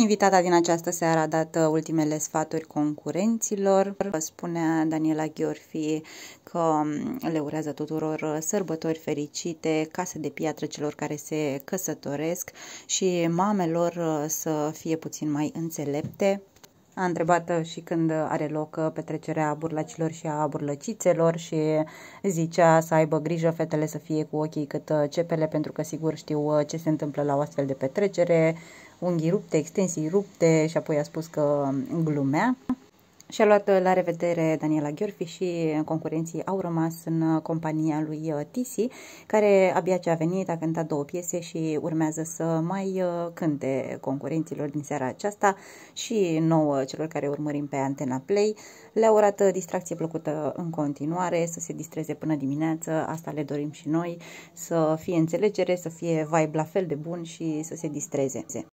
Invitata din această seară a dat uh, ultimele sfaturi concurenților. Spunea Daniela Gheorfi că um, le urează tuturor uh, sărbători fericite, case de piatră celor care se căsătoresc și mamelor uh, să fie puțin mai înțelepte. A întrebat și când are loc petrecerea burlacilor și a burlăcițelor și zicea să aibă grijă fetele să fie cu ochii cât cepele pentru că sigur știu ce se întâmplă la o astfel de petrecere unghii rupte, extensii rupte și apoi a spus că glumea. Și-a luat la revedere Daniela Gheorfi și concurenții au rămas în compania lui uh, Tisi, care abia ce a venit a cântat două piese și urmează să mai uh, cânte concurenților din seara aceasta și nouă celor care urmărim pe Antena Play. Le-a urat uh, distracție plăcută în continuare, să se distreze până dimineață, asta le dorim și noi, să fie înțelegere, să fie vibe la fel de bun și să se distreze.